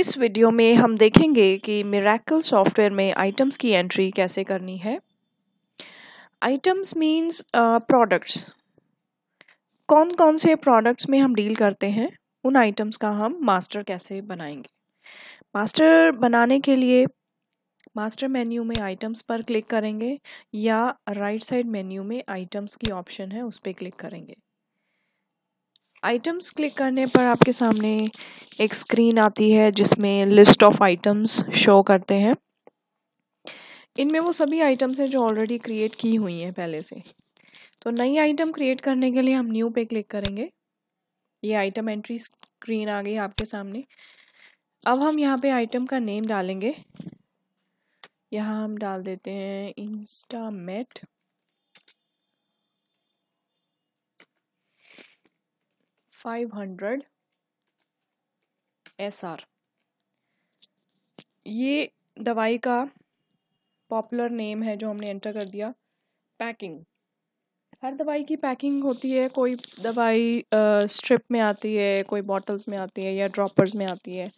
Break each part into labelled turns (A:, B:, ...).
A: इस वीडियो में हम देखेंगे कि मिराकल सॉफ्टवेयर में आइटम्स की एंट्री कैसे करनी है आइटम्स मींस प्रोडक्ट्स कौन कौन से प्रोडक्ट्स में हम डील करते हैं उन आइटम्स का हम मास्टर कैसे बनाएंगे मास्टर बनाने के लिए मास्टर मेन्यू में आइटम्स पर क्लिक करेंगे या राइट साइड मेन्यू में आइटम्स की ऑप्शन है उस पर क्लिक करेंगे आइटम्स क्लिक करने पर आपके सामने एक स्क्रीन आती है जिसमें लिस्ट ऑफ आइटम्स शो करते हैं इनमें वो सभी आइटम्स हैं जो ऑलरेडी क्रिएट की हुई हैं पहले से तो नई आइटम क्रिएट करने के लिए हम न्यू पे क्लिक करेंगे ये आइटम एंट्री स्क्रीन आ गई आपके सामने अब हम यहाँ पे आइटम का नेम डालेंगे यहाँ हम डाल देते हैं Instamet five hundred S R ये दवाई का पॉपुलर नेम है जो हमने एंटर कर दिया पैकिंग हर दवाई की पैकिंग होती है कोई दवाई स्ट्रिप में आती है कोई बॉटल्स में आती है या ड्रॉपर्स में आती है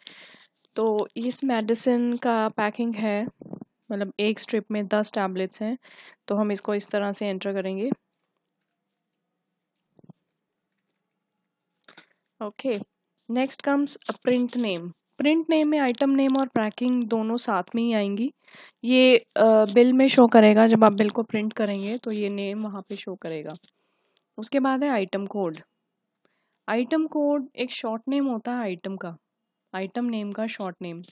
A: तो इस मेडिसिन का पैकिंग है मतलब एक स्ट्रिप में दस टैबलेट्स हैं तो हम इसको इस तरह से एंटर करेंगे okay next comes print name print name में आइटम नेम और पैकिंग दोनों साथ में ही आएंगी ये बिल में शो करेगा जब आप बिल को प्रिंट करेंगे तो ये नेम वहाँ पे शो करेगा उसके बाद है आइटम कोड आइटम कोड एक शॉर्ट नेम होता है आइटम का आइटम नेम का शॉर्ट नेम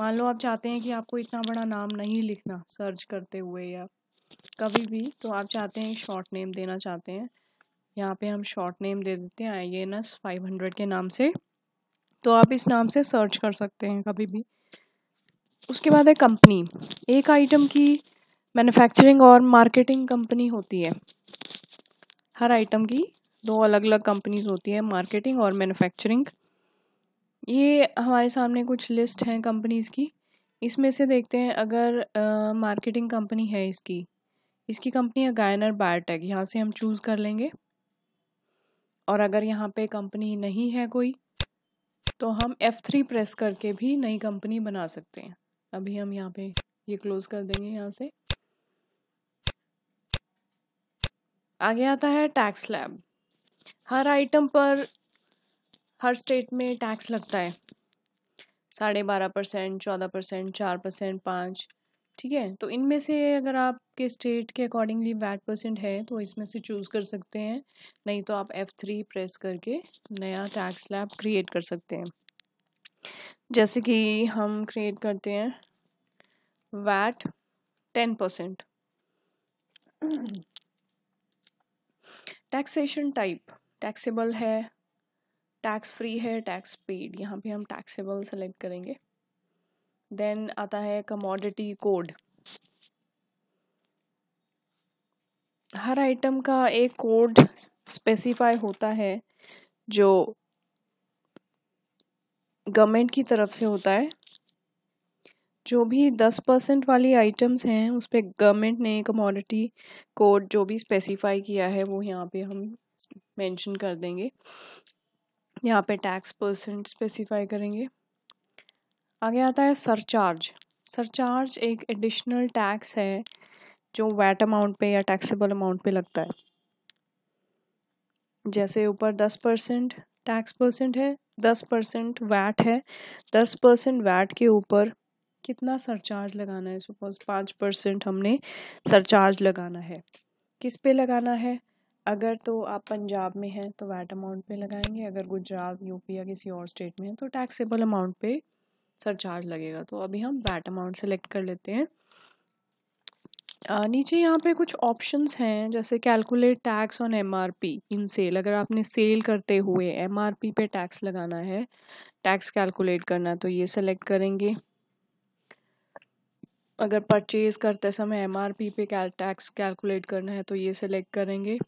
A: मान लो आप चाहते हैं कि आपको इतना बड़ा नाम नहीं लिखना सर्च करते हुए या कभी भी तो आप चाहते हैं शॉर्ट नेम देना चाहते हैं यहाँ पे हम शॉर्ट नेम दे देते हैं I N S five hundred के नाम से तो आप इस नाम से सर्च कर सकते हैं कभी भी उसके बाद है कंपनी एक आइटम की मैन्युफैक्चरिंग और मार्केटिंग कंपनी होती है हर आइटम की दो अलग अलग कंपनीज होती है मार्केटिंग और मैन्युफैक्चरिंग ये हमारे सामने कुछ लिस्ट हैं कंपनीज़ की इसमें से देखते हैं अगर मार्केटिंग कंपनी है इसकी इसकी कंपनी है गायनर बायोटेक यहाँ से हम चूज़ कर लेंगे और अगर यहाँ पे कंपनी नहीं है कोई तो हम F3 प्रेस करके भी नई कंपनी बना सकते हैं अभी हम यहाँ पे ये क्लोज कर देंगे यहाँ से आगे आता है टैक्स लैब हर आइटम पर हर स्टेट में टैक्स लगता है साढ़े बारह परसेंट चौदह परसेंट चार परसेंट पाँच ठीक है तो इनमें से अगर आपके स्टेट के अकॉर्डिंगली वैट परसेंट है तो इसमें से चूज़ कर सकते हैं नहीं तो आप एफ़ थ्री प्रेस करके नया टैक्स लैब क्रिएट कर सकते हैं जैसे कि हम क्रिएट करते हैं VAT ten percent taxation type taxable है टैक्स फ्री है टैक्स पेड यहाँ पे हम टैक्सेबल सेलेक्ट करेंगे देन आता है कमोडिटी कोड हर आइटम का एक कोड स्पेसिफाई होता है जो गवर्नमेंट की तरफ से होता है जो भी दस परसेंट वाली आइटम्स हैं उस पर गवर्नमेंट ने कमोडिटी कोड जो भी स्पेसिफाई किया है वो यहाँ पे हम मेंशन कर देंगे यहाँ पे टैक्स परसेंट स्पेसिफाई करेंगे आगे आता है सरचार्ज सरचार्ज एक एडिशनल टैक्स है जो वैट अमाउंट पे या टैक्सेबल अमाउंट पे लगता है जैसे ऊपर दस परसेंट टैक्स परसेंट है दस परसेंट वैट है दस परसेंट वैट के ऊपर कितना सरचार्ज लगाना है सपोज पाँच परसेंट हमने सरचार्ज लगाना है किस पे लगाना है अगर तो आप पंजाब में हैं तो वैट अमाउंट पे लगाएंगे अगर गुजरात यूपी या किसी और स्टेट में हैं तो टैक्सेबल अमाउंट पे सरचार्ज लगेगा तो अभी हम वैट अमाउंट सेलेक्ट कर लेते हैं नीचे यहाँ पे कुछ ऑप्शंस हैं जैसे calculate tax on MRP in sale अगर आपने सेल करते हुए एमआरपी पे टैक्स लगाना है टैक्स कैलकुलेट करना तो ये सेलेक्ट करेंगे अगर परचेज करते समय एमआरपी पे कैल टैक्स कैलकुलेट करना है तो ये सेलेक्ट करेंगे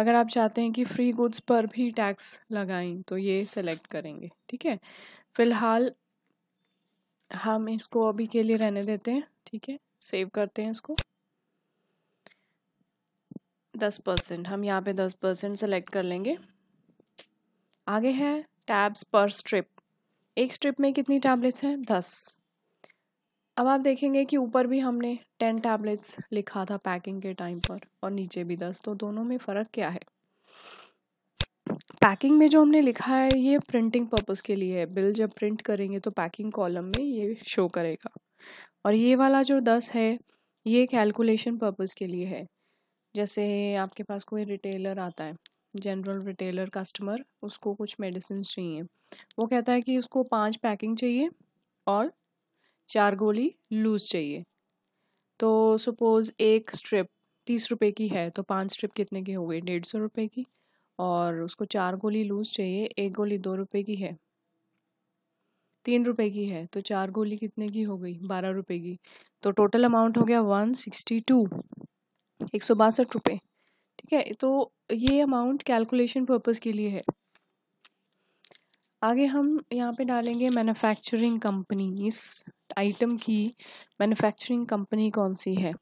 A: अगर आप चाहते हैं कि फ्री गुड्स पर भी टैक्स लगाएं तो ये सेलेक्ट करेंगे ठीक है फ़िलहाल हम इसको अभी के लिए रहने देते हैं ठीक है सेव करते हैं इसको दस परसेंट हम यहाँ पे दस परसेंट सेलेक्ट कर लेंगे आगे है टैब्स पर स्ट्रिप एक स्ट्रिप में कितनी टैबलेट्स हैं दस अब आप देखेंगे कि ऊपर भी हमने टेन टैबलेट्स लिखा था पैकिंग के टाइम पर और नीचे भी दस तो दोनों में फ़र्क क्या है पैकिंग में जो हमने लिखा है ये प्रिंटिंग पर्पज़ के लिए है बिल जब प्रिंट करेंगे तो पैकिंग कॉलम में ये शो करेगा और ये वाला जो दस है ये कैलकुलेशन पर्पज़ के लिए है जैसे आपके पास कोई रिटेलर आता है जनरल रिटेलर कस्टमर उसको कुछ मेडिसिन चाहिए वो कहता है कि उसको पांच पैकिंग चाहिए और चार गोली लूज चाहिए तो सपोज़ एक स्ट्रिप तीस रुपए की है तो पांच स्ट्रिप कितने की हो गई डेढ़ सौ रुपये की और उसको चार गोली लूज़ चाहिए एक गोली दो रुपए की है तीन रुपए की है तो चार गोली कितने की हो गई बारह रुपए की तो टोटल अमाउंट हो गया वन सिक्सटी टू एक सौ बासठ रुपये ठीक है तो ये अमाउंट कैलकुलेशन पर्पज़ के लिए है आगे हम यहाँ पे डालेंगे मैन्युफैक्चरिंग कंपनी इस आइटम की मैन्युफैक्चरिंग कंपनी कौन सी है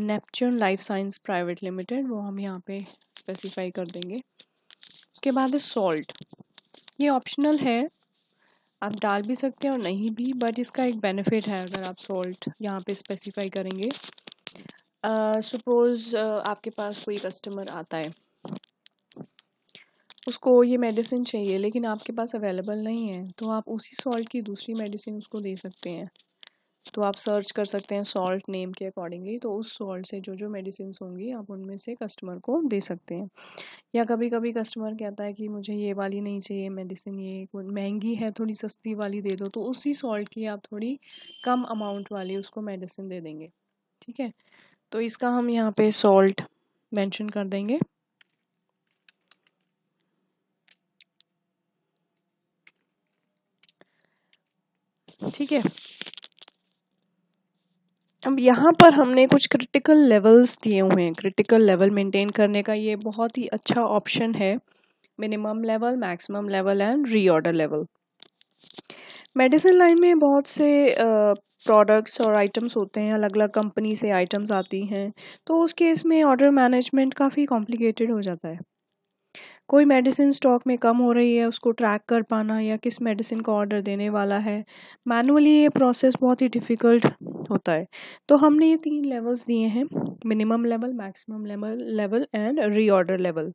A: Neptune life science private limited वो हम यहाँ पे स्पेसिफाई कर देंगे उसके बाद है सॉल्ट ये ऑप्शनल है आप डाल भी सकते हैं और नहीं भी बट इसका एक बेनिफिट है अगर आप सॉल्ट यहाँ पे स्पेसिफाई करेंगे सपोज़ uh, uh, आपके पास कोई कस्टमर आता है उसको ये मेडिसिन चाहिए लेकिन आपके पास अवेलेबल नहीं है तो आप उसी सॉल्ट की दूसरी मेडिसिन उसको दे सकते हैं तो आप सर्च कर सकते हैं सॉल्ट नेम के अकॉर्डिंगली तो उस सॉल्ट से जो जो मेडिसिन होंगी आप उनमें से कस्टमर को दे सकते हैं या कभी कभी कस्टमर कहता है कि मुझे ये वाली नहीं चाहिए मेडिसिन ये महंगी है थोड़ी सस्ती वाली दे दो तो उसी सॉल्ट की आप थोड़ी कम अमाउंट वाली उसको मेडिसिन दे देंगे ठीक है तो इसका हम यहाँ पे सॉल्ट मैंशन कर देंगे ठीक है अब यहाँ पर हमने कुछ क्रिटिकल लेवल्स दिए हुए हैं क्रिटिकल लेवल मेंटेन करने का ये बहुत ही अच्छा ऑप्शन है minimum level maximum level and reorder level medicine line में बहुत से प्रोडक्ट्स और आइटम्स होते हैं अलग अलग कंपनी से आइटम्स आती हैं तो उस केस में ऑर्डर मैनेजमेंट काफ़ी कॉम्प्लिकेटेड हो जाता है कोई मेडिसिन स्टॉक में कम हो रही है उसको ट्रैक कर पाना या किस मेडिसिन का ऑर्डर देने वाला है मैनुअली ये प्रोसेस बहुत ही डिफ़िकल्ट होता है तो हमने ये तीन लेवल्स दिए हैं minimum level maximum level level and reorder level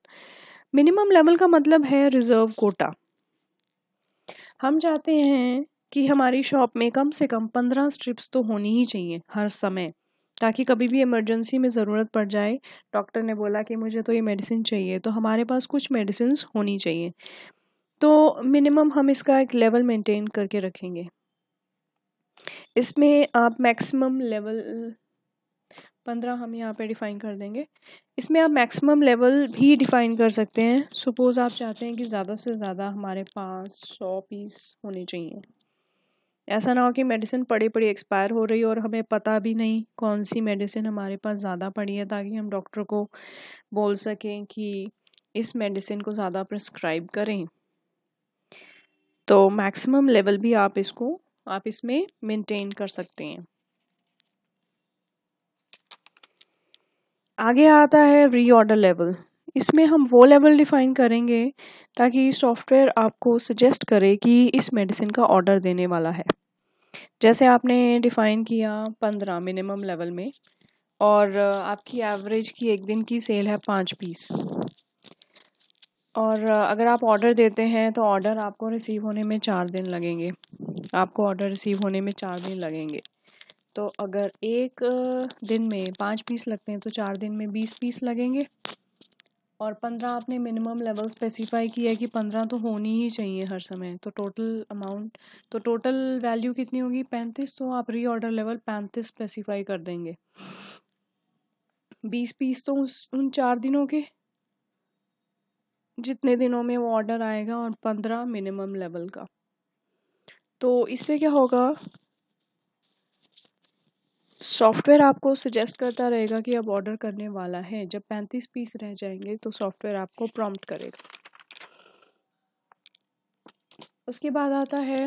A: minimum level का मतलब है रिज़र्व कोटा हम चाहते हैं कि हमारी शॉप में कम से कम पंद्रह स्ट्रिप्स तो होनी ही चाहिए हर समय ताकि कभी भी इमरजेंसी में ज़रूरत पड़ जाए डॉक्टर ने बोला कि मुझे तो ये मेडिसिन चाहिए तो हमारे पास कुछ मेडिसिन होनी चाहिए तो मिनिमम हम इसका एक लेवल मेंटेन करके रखेंगे इसमें आप मैक्सिमम लेवल पंद्रह हम यहाँ पे डिफ़ाइन कर देंगे इसमें आप मैक्सिमम लेवल भी डिफ़ाइन कर सकते हैं सपोज़ आप चाहते हैं कि ज़्यादा से ज़्यादा हमारे पास सौ पीस होने चाहिए ऐसा ना हो कि मेडिसिन पड़ी पड़ी एक्सपायर हो रही हो और हमें पता भी नहीं कौन सी मेडिसिन हमारे पास ज़्यादा पड़ी है ताकि हम डॉक्टर को बोल सकें कि इस मेडिसिन को ज़्यादा प्रिस्क्राइब करें तो मैक्सिमम लेवल भी आप इसको आप इसमें मेंटेन कर सकते हैं आगे आता है रीऑर्डर लेवल इसमें हम वो लेवल डिफाइन करेंगे ताकि सॉफ्टवेयर आपको सजेस्ट करे कि इस मेडिसिन का ऑर्डर देने वाला है जैसे आपने डिफ़ाइन किया पंद्रह मिनिमम लेवल में और आपकी एवरेज की एक दिन की सेल है पाँच पीस और अगर आप ऑर्डर देते हैं तो ऑर्डर आपको रिसीव होने में चार दिन लगेंगे आपको ऑर्डर रिसीव होने में चार दिन लगेंगे तो अगर एक दिन में पाँच पीस लगते हैं तो चार दिन में बीस पीस लगेंगे और पंद्रह आपने मिनिमम लेवल स्पेसिफाई किया है कि पंद्रह तो होनी ही चाहिए हर समय तो टोटल अमाउंट तो टोटल वैल्यू कितनी होगी पैंतीस तो आप ऑर्डर लेवल पैंतीस स्पेसिफाई कर देंगे बीस पीस तो उस उन चार दिनों के जितने दिनों में वो ऑर्डर आएगा और पंद्रह मिनिमम लेवल का तो इससे क्या होगा सॉफ्टवेयर आपको सजेस्ट करता रहेगा कि अब ऑर्डर करने वाला है जब पैंतीस पीस रह जाएंगे तो सॉफ्टवेयर आपको प्रॉम्प्ट करेगा उसके बाद आता है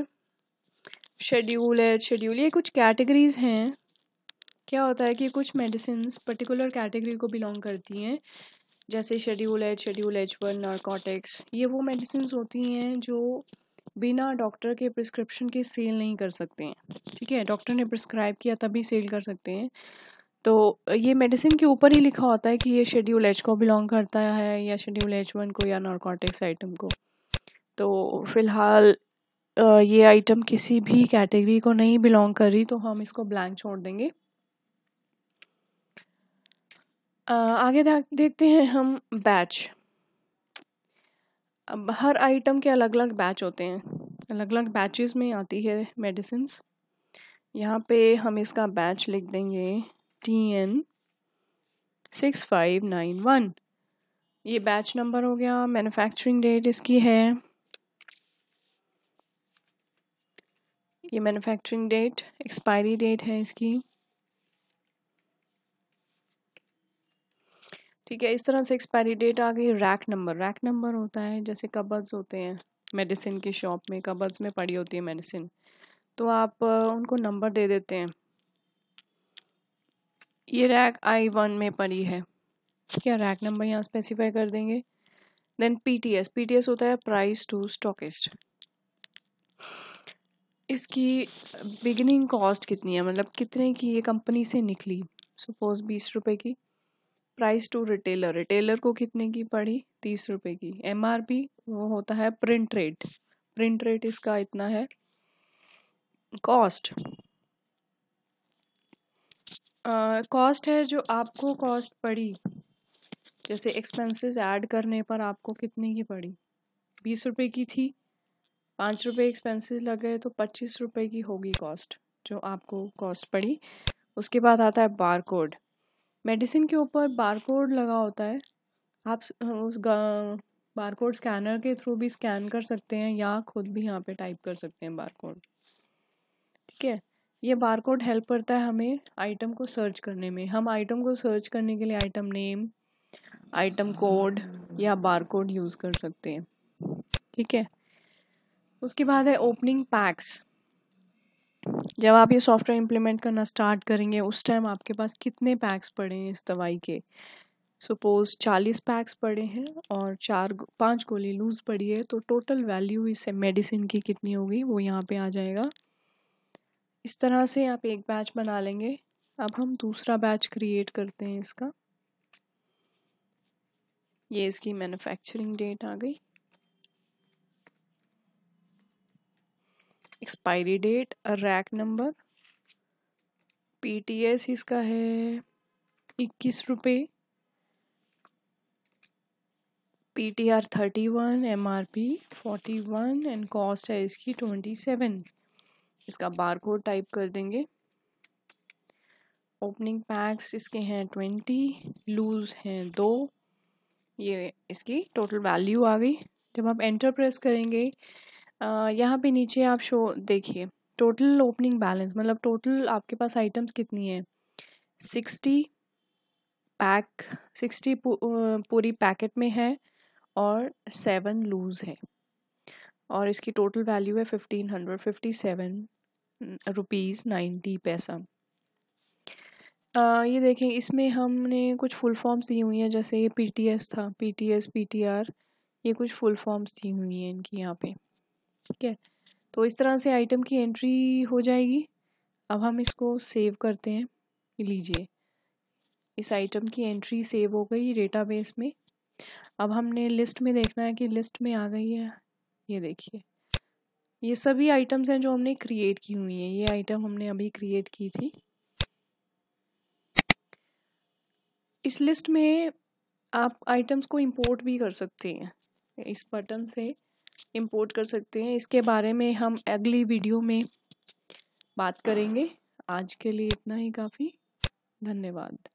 A: शेड्यूल है शेड्यूल ये कुछ कैटेगरीज हैं क्या होता है कि कुछ मेडिसिन पर्टिकुलर कैटेगरी को बिलोंग करती हैं जैसे schedule H schedule H one narcotics ये वो मेडिसिन होती हैं जो बिना डॉक्टर के प्रिस्क्रिप्शन के सेल नहीं कर सकते हैं ठीक है डॉक्टर ने प्रिस्क्राइब किया तभी सेल कर सकते हैं तो ये मेडिसिन के ऊपर ही लिखा होता है कि ये शेड्यूल एच को बिलोंग करता है या शेड्यूल एच वन को या नॉर्कोटिक्स आइटम को तो फिलहाल ये आइटम किसी भी कैटेगरी को नहीं बिलोंग कर रही तो हम इसको ब्लैंक छोड़ देंगे आगे देखते हैं हम बैच अब हर आइटम के अलग अलग बैच होते हैं अलग अलग बैचेस में आती है मेडिसिन यहाँ पे हम इसका बैच लिख देंगे T N six five nine one ये बैच नंबर हो गया मैन्युफैक्चरिंग डेट इसकी है ये मैन्युफैक्चरिंग डेट एक्सपायरी डेट है इसकी ठीक है इस तरह से एक्सपायरी डेट आ गई रैक नंबर रैक नंबर होता है जैसे कबर्ड्स होते हैं मेडिसिन की शॉप में कबर्ड्स में पड़ी होती है मेडिसिन तो आप उनको नंबर दे देते हैं ये रैक आई वन में पड़ी है ठीक है रैक नंबर यहाँ स्पेसिफाई कर देंगे देन पीटीएस पीटीएस होता है प्राइस टू स्टॉकिस्ट इसकी बिगिनिंग कॉस्ट कितनी है मतलब कितने की ये कंपनी से निकली सपोज बीस रुपए की प्राइस टू रिटेलर रिटेलर को कितने की पड़ी तीस रुपये की एम आर पी वो होता है प्रिंट रेट प्रिंट रेट इसका इतना है कॉस्ट कॉस्ट है जो आपको कॉस्ट पड़ी जैसे एक्सपेंसेस ऐड करने पर आपको कितने की पड़ी बीस रुपए की थी पाँच रुपये एक्सपेंसेस लग गए तो पच्चीस रुपए की होगी कॉस्ट जो आपको कॉस्ट पड़ी उसके बाद आता है बार कोड मेडिसिन के ऊपर बारकोड लगा होता है आप उस बारकोड स्कैनर के थ्रू भी स्कैन कर सकते हैं या खुद भी यहाँ पे टाइप कर सकते हैं बारकोड ठीक है ये बारकोड हेल्प करता है हमें आइटम को सर्च करने में हम आइटम को सर्च करने के लिए आइटम नेम आइटम कोड या बारकोड यूज़ कर सकते हैं ठीक है उसके बाद है ओपनिंग पैक्स जब आप ये सॉफ्टवेयर इम्प्लीमेंट करना स्टार्ट करेंगे उस टाइम आपके पास कितने पैक्स पड़े हैं इस दवाई के सपोज़ चालीस पैक्स पड़े हैं और चार पांच गोली लूज़ पड़ी है तो टोटल वैल्यू इस मेडिसिन की कितनी होगी वो यहाँ पे आ जाएगा इस तरह से आप एक बैच बना लेंगे अब हम दूसरा बैच क्रिएट करते हैं इसका ये इसकी मैन्युफैक्चरिंग डेट आ गई expiry date rack number PTS इसका है इक्कीस रुपये P T R thirty one M R P forty one and cost है इसकी ट्वेंटी सेवन इसका बार कोड टाइप कर देंगे ओपनिंग पैक्स इसके हैं ट्वेंटी लूज हैं दो ये इसकी टोटल वैल्यू आ गई जब आप एंटर प्रेस करेंगे यहाँ पे नीचे आप शो देखिए टोटल ओपनिंग बैलेंस मतलब टोटल आपके पास आइटम्स कितनी है सिक्सटी पैक सिक्सटी पूरी पैकेट में है और सेवन लूज़ है और इसकी टोटल वैल्यू है fifteen hundred fifty seven rupees ninety paisa आ, ये देखें इसमें हमने कुछ फुल फॉर्म्स दी हुई हैं जैसे ये पीटीएस था पीटीएस पीटीआर ये कुछ फुल फॉर्म्स दी हुई हैं इनकी यहाँ पे ठीक है तो इस तरह से आइटम की एंट्री हो जाएगी अब हम इसको सेव करते हैं लीजिए इस आइटम की एंट्री सेव हो गई डेटाबेस में अब हमने लिस्ट में देखना है कि लिस्ट में आ गई है ये देखिए ये सभी आइटम्स हैं जो हमने क्रिएट की हुई हैं ये आइटम हमने अभी क्रिएट की थी इस लिस्ट में आप आइटम्स को इंपोर्ट भी कर सकते हैं इस बटन से इम्पोर्ट कर सकते हैं इसके बारे में हम अगली वीडियो में बात करेंगे आज के लिए इतना ही काफ़ी धन्यवाद